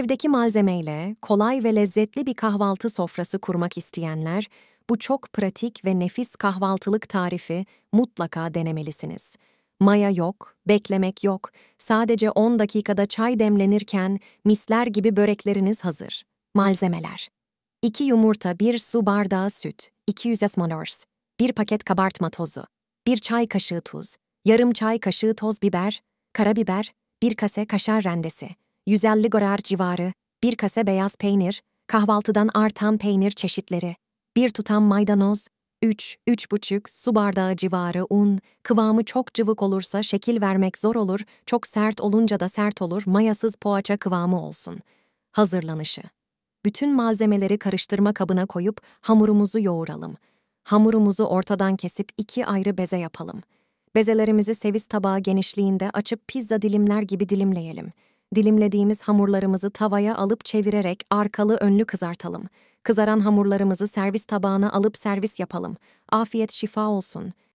Evdeki malzemeyle kolay ve lezzetli bir kahvaltı sofrası kurmak isteyenler, bu çok pratik ve nefis kahvaltılık tarifi mutlaka denemelisiniz. Maya yok, beklemek yok, sadece 10 dakikada çay demlenirken misler gibi börekleriniz hazır. Malzemeler 2 yumurta, 1 su bardağı süt, 200 ml, 1 paket kabartma tozu, 1 çay kaşığı tuz, yarım çay kaşığı toz biber, karabiber, 1 kase kaşar rendesi, 150 grar civarı, bir kase beyaz peynir, kahvaltıdan artan peynir çeşitleri, bir tutam maydanoz, 3-3,5 su bardağı civarı un, kıvamı çok cıvık olursa şekil vermek zor olur, çok sert olunca da sert olur, mayasız poğaça kıvamı olsun. Hazırlanışı. Bütün malzemeleri karıştırma kabına koyup hamurumuzu yoğuralım. Hamurumuzu ortadan kesip iki ayrı beze yapalım. Bezelerimizi seviz tabağı genişliğinde açıp pizza dilimler gibi dilimleyelim.'' dilimlediğimiz hamurlarımızı tavaya alıp çevirerek arkalı önlü kızartalım. Kızaran hamurlarımızı servis tabağına alıp servis yapalım. Afiyet şifa olsun.''